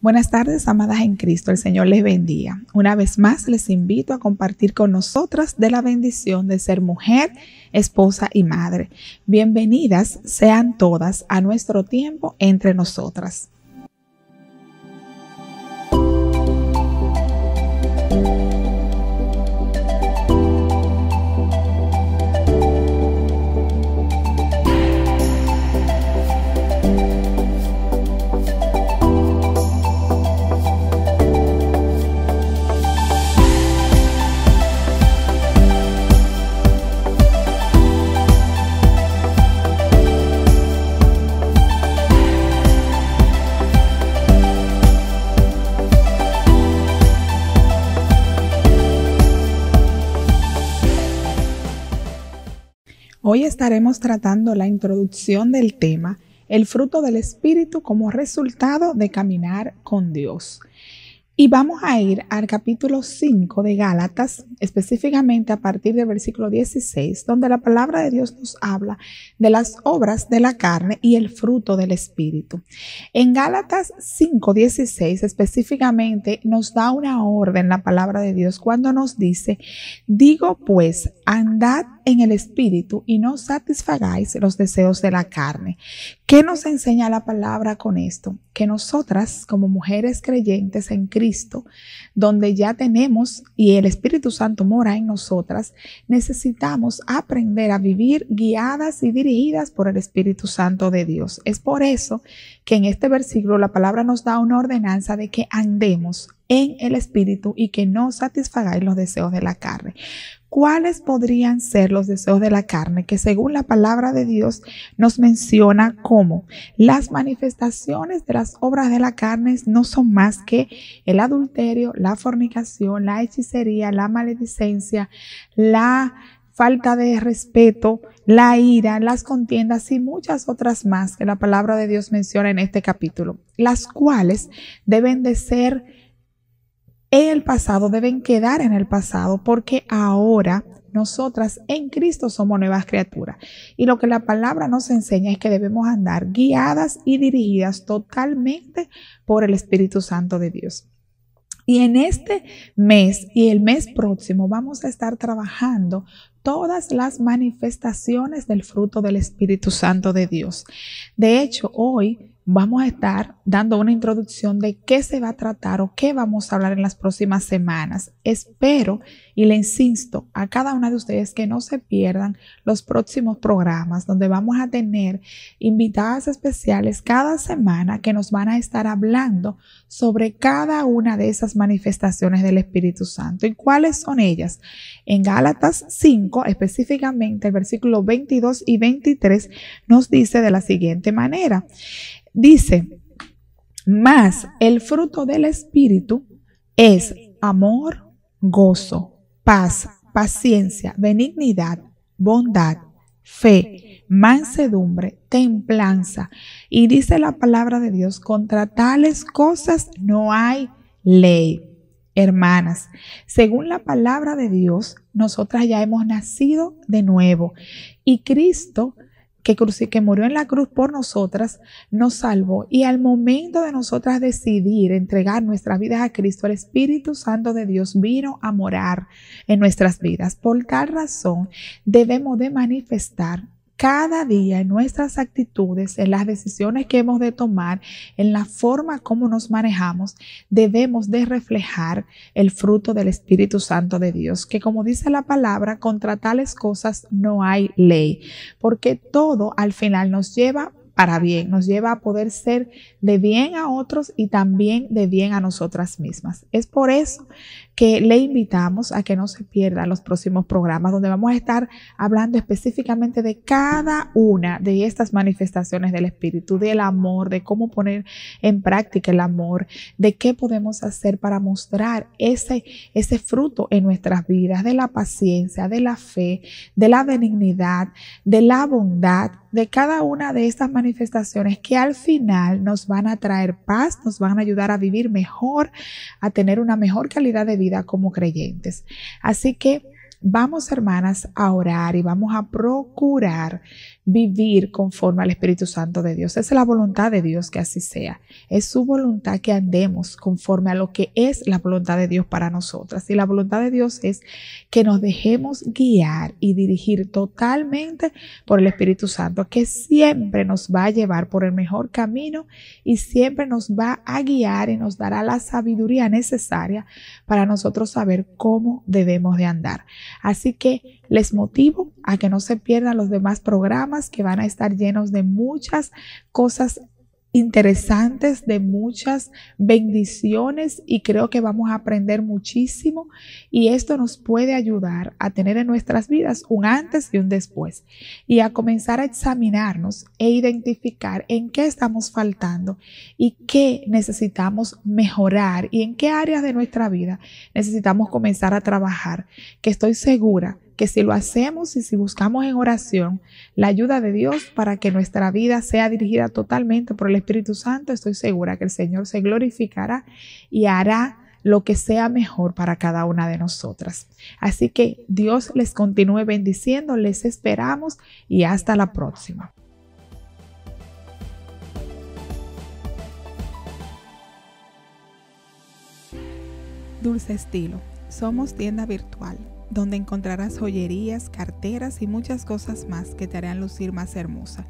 Buenas tardes, amadas en Cristo. El Señor les bendiga. Una vez más, les invito a compartir con nosotras de la bendición de ser mujer, esposa y madre. Bienvenidas sean todas a nuestro tiempo entre nosotras. Hoy estaremos tratando la introducción del tema El fruto del Espíritu como resultado de caminar con Dios. Y vamos a ir al capítulo 5 de Gálatas, específicamente a partir del versículo 16, donde la palabra de Dios nos habla de las obras de la carne y el fruto del Espíritu. En Gálatas 5, 16 específicamente nos da una orden la palabra de Dios cuando nos dice, digo pues, andad en el espíritu y no satisfagáis los deseos de la carne. ¿Qué nos enseña la palabra con esto? Que nosotras, como mujeres creyentes en Cristo, donde ya tenemos y el Espíritu Santo mora en nosotras, necesitamos aprender a vivir guiadas y dirigidas por el Espíritu Santo de Dios. Es por eso que en este versículo la palabra nos da una ordenanza de que andemos en el espíritu y que no satisfagáis los deseos de la carne. ¿Cuáles podrían ser los deseos de la carne que según la palabra de Dios nos menciona como las manifestaciones de las obras de la carne no son más que el adulterio, la fornicación, la hechicería, la maledicencia, la falta de respeto, la ira, las contiendas y muchas otras más que la palabra de Dios menciona en este capítulo, las cuales deben de ser en el pasado deben quedar en el pasado porque ahora nosotras en Cristo somos nuevas criaturas. Y lo que la palabra nos enseña es que debemos andar guiadas y dirigidas totalmente por el Espíritu Santo de Dios. Y en este mes y el mes próximo vamos a estar trabajando todas las manifestaciones del fruto del Espíritu Santo de Dios. De hecho, hoy vamos a estar dando una introducción de qué se va a tratar o qué vamos a hablar en las próximas semanas. Espero y le insisto a cada una de ustedes que no se pierdan los próximos programas donde vamos a tener invitadas especiales cada semana que nos van a estar hablando sobre cada una de esas manifestaciones del Espíritu Santo. ¿Y cuáles son ellas? En Gálatas 5, específicamente el versículo 22 y 23, nos dice de la siguiente manera. Dice, más el fruto del Espíritu es amor, gozo, paz, paciencia, benignidad, bondad, fe, mansedumbre, templanza. Y dice la palabra de Dios, contra tales cosas no hay ley. Hermanas, según la palabra de Dios, nosotras ya hemos nacido de nuevo y Cristo que, que murió en la cruz por nosotras, nos salvó. Y al momento de nosotras decidir entregar nuestras vidas a Cristo, el Espíritu Santo de Dios vino a morar en nuestras vidas. Por tal razón, debemos de manifestar cada día en nuestras actitudes, en las decisiones que hemos de tomar, en la forma como nos manejamos, debemos de reflejar el fruto del Espíritu Santo de Dios, que como dice la palabra, contra tales cosas no hay ley, porque todo al final nos lleva para bien, nos lleva a poder ser de bien a otros y también de bien a nosotras mismas. Es por eso que le invitamos a que no se pierda los próximos programas donde vamos a estar hablando específicamente de cada una de estas manifestaciones del espíritu, del amor, de cómo poner en práctica el amor, de qué podemos hacer para mostrar ese, ese fruto en nuestras vidas, de la paciencia, de la fe, de la benignidad, de la bondad, de cada una de estas manifestaciones que al final nos van a traer paz, nos van a ayudar a vivir mejor, a tener una mejor calidad de vida como creyentes. Así que vamos hermanas a orar y vamos a procurar vivir conforme al Espíritu Santo de Dios. Es la voluntad de Dios que así sea. Es su voluntad que andemos conforme a lo que es la voluntad de Dios para nosotras. Y la voluntad de Dios es que nos dejemos guiar y dirigir totalmente por el Espíritu Santo, que siempre nos va a llevar por el mejor camino y siempre nos va a guiar y nos dará la sabiduría necesaria para nosotros saber cómo debemos de andar. Así que les motivo a que no se pierdan los demás programas que van a estar llenos de muchas cosas interesantes, de muchas bendiciones y creo que vamos a aprender muchísimo y esto nos puede ayudar a tener en nuestras vidas un antes y un después y a comenzar a examinarnos e identificar en qué estamos faltando y qué necesitamos mejorar y en qué áreas de nuestra vida necesitamos comenzar a trabajar, que estoy segura que si lo hacemos y si buscamos en oración la ayuda de Dios para que nuestra vida sea dirigida totalmente por el Espíritu Santo, estoy segura que el Señor se glorificará y hará lo que sea mejor para cada una de nosotras. Así que Dios les continúe bendiciendo, les esperamos y hasta la próxima. Dulce Estilo, somos tienda virtual donde encontrarás joyerías, carteras y muchas cosas más que te harán lucir más hermosa.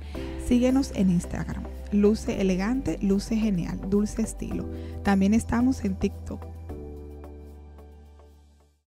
Síguenos en Instagram. Luce elegante, luce genial, dulce estilo. También estamos en TikTok